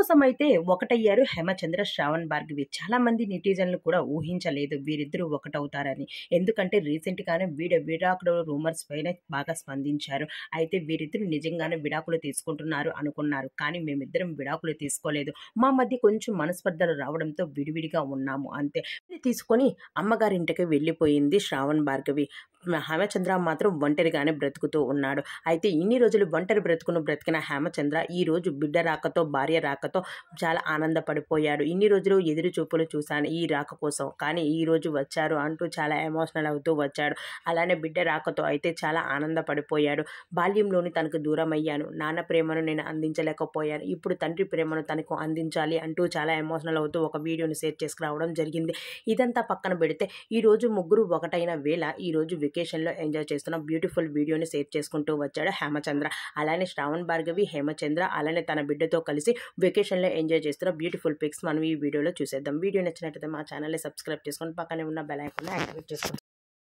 కోసం అయితే ఒకటయ్యారు హేమచంద్ర శ్రావణ్ భార్గవి చాలా మంది నెటిజన్లు కూడా ఊహించలేదు వీరిద్దరూ ఒకటవుతారని ఎందుకంటే రీసెంట్గానే వీడ విడాకుల రూమర్స్ పైన బాగా స్పందించారు అయితే వీరిద్దరూ నిజంగానే విడాకులు తీసుకుంటున్నారు అనుకున్నారు కానీ మేమిద్దరం విడాకులు తీసుకోలేదు మా మధ్య కొంచెం మనస్పర్ధలు రావడంతో విడివిడిగా ఉన్నాము అంతే తీసుకొని అమ్మగారింటికి వెళ్ళిపోయింది శ్రావణ్ భార్గవి హేమచంద్ర మాత్రం ఒంటరిగానే బ్రతుకుతూ ఉన్నాడు అయితే ఇన్ని రోజులు ఒంటరి బ్రతుకును బ్రతికిన హేమచంద్ర ఈరోజు బిడ్డ రాకతో భార్య రాకతో చాలా ఆనందపడిపోయాడు ఇన్ని రోజులు ఎదురు చూపులు చూశాను ఈ రాక కోసం కానీ ఈరోజు వచ్చారు అంటూ చాలా ఎమోషనల్ అవుతూ వచ్చాడు అలానే బిడ్డ రాకతో అయితే చాలా ఆనందపడిపోయాడు బాల్యంలోని తనకు దూరం అయ్యాను నాన్న ప్రేమను నేను అందించలేకపోయాను ఇప్పుడు తండ్రి ప్రేమను తనకు అందించాలి అంటూ చాలా ఎమోషనల్ అవుతూ ఒక వీడియోని షేర్ చేసుకురావడం జరిగింది ఇదంతా పక్కన పెడితే ఈరోజు ముగ్గురు ఒకటైన వేళ ఈరోజు వెకేషన్లో ఎంజాయ్ చేస్తున్న బ్యూటిఫుల్ వీడియోని సేవ్ చేసుకుంటూ వచ్చాడు హేమచంద్ర అలానే శ్రావణ్ భార్గవి హేమచంద్ర అలానే తన బిడ్డతో కలిసి వెకేషన్లో ఎంజాయ్ చేస్తున్న బ్యూటిఫుల్ పిక్స్ మనం ఈ వీడియోలో చూసేద్దాం వీడియో నచ్చినట్లయితే మా ఛానల్ని సబ్స్క్రైబ్ చేసుకొని పక్కనే ఉన్న బెల్ ఐకాన్ యాక్టివేట్ చేసుకోండి